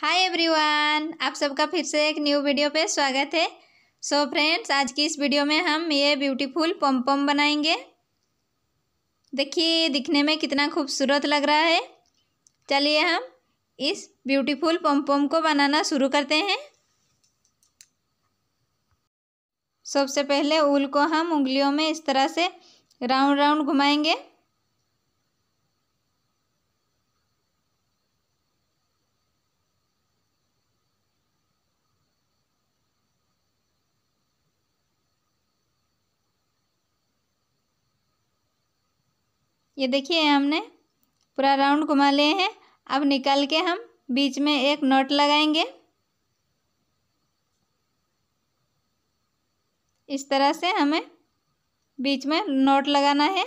hi everyone आप सबका फिर से एक न्यू वीडियो पे स्वागत है सो so फ्रेंड्स आज की इस वीडियो में हम ये ब्यूटीफुल पम्पम बनाएंगे देखिए दिखने में कितना खूबसूरत लग रहा है चलिए हम इस ब्यूटीफुल पम्पम को बनाना शुरू करते हैं सबसे पहले ऊल को हम उंगलियों में इस तरह से राउंड राउंड घुमाएंगे ये देखिए हमने पूरा राउंड घुमा लिए हैं अब निकाल के हम बीच में एक नोट लगाएंगे इस तरह से हमें बीच में नोट लगाना है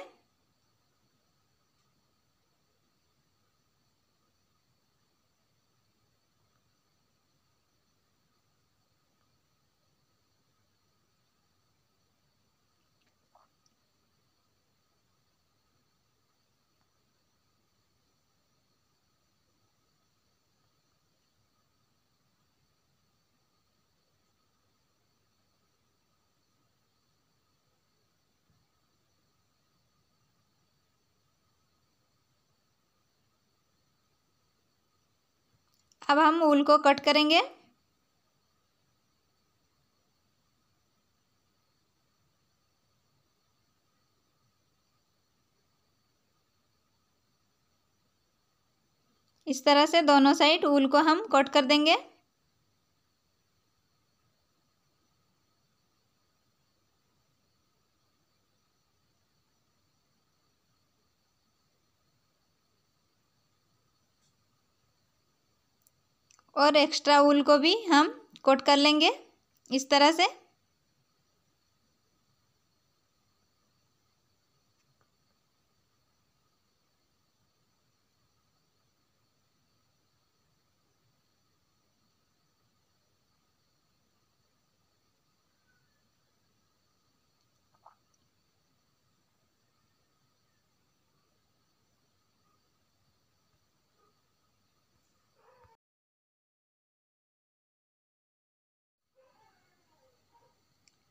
अब हम ऊल को कट करेंगे इस तरह से दोनों साइड ऊल को हम कट कर देंगे और एक्स्ट्रा वूल को भी हम कोट कर लेंगे इस तरह से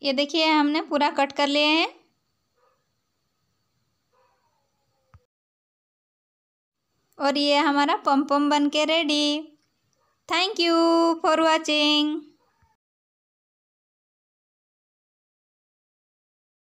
ये देखिए हमने पूरा कट कर लिए हैं और ये हमारा पम पम बन के ready thank you for watching